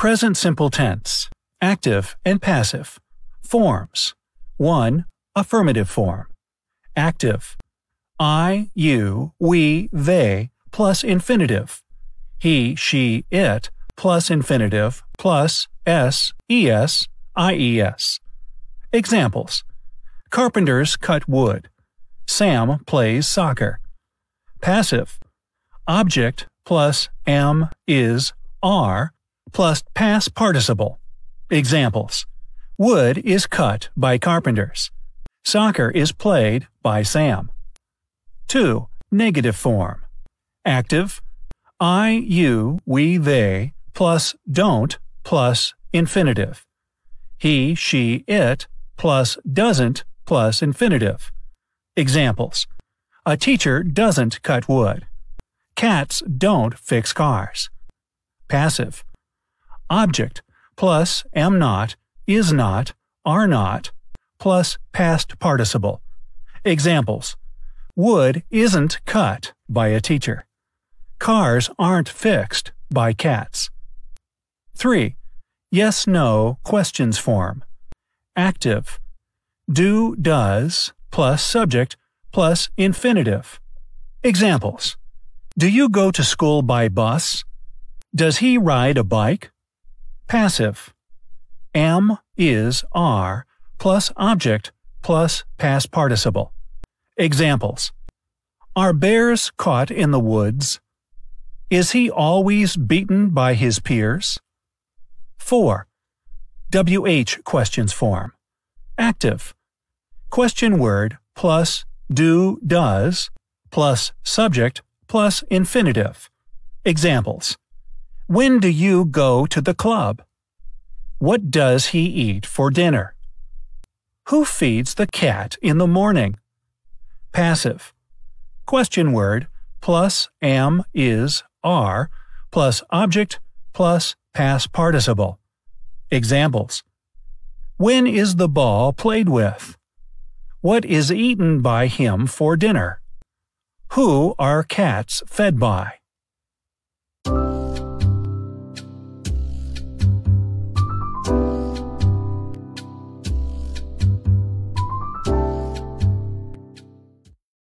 Present simple tense, active and passive. Forms 1. Affirmative form. Active. I, you, we, they, plus infinitive. He, she, it, plus infinitive, plus s, es, ies. Examples Carpenters cut wood. Sam plays soccer. Passive. Object plus am, is, are plus past participle. Examples. Wood is cut by carpenters. Soccer is played by Sam. 2. Negative form. Active. I, you, we, they, plus don't, plus infinitive. He, she, it, plus doesn't, plus infinitive. Examples. A teacher doesn't cut wood. Cats don't fix cars. Passive object, plus am not, is not, are not, plus past participle. Examples Wood isn't cut by a teacher. Cars aren't fixed by cats. 3. Yes No questions form. Active. Do does plus subject plus infinitive. Examples Do you go to school by bus? Does he ride a bike? Passive. Am, is, are, plus object, plus past participle. Examples. Are bears caught in the woods? Is he always beaten by his peers? 4. WH questions form. Active. Question word plus do does plus subject plus infinitive. Examples. When do you go to the club? What does he eat for dinner? Who feeds the cat in the morning? Passive. Question word plus am is are plus object plus past participle. Examples. When is the ball played with? What is eaten by him for dinner? Who are cats fed by?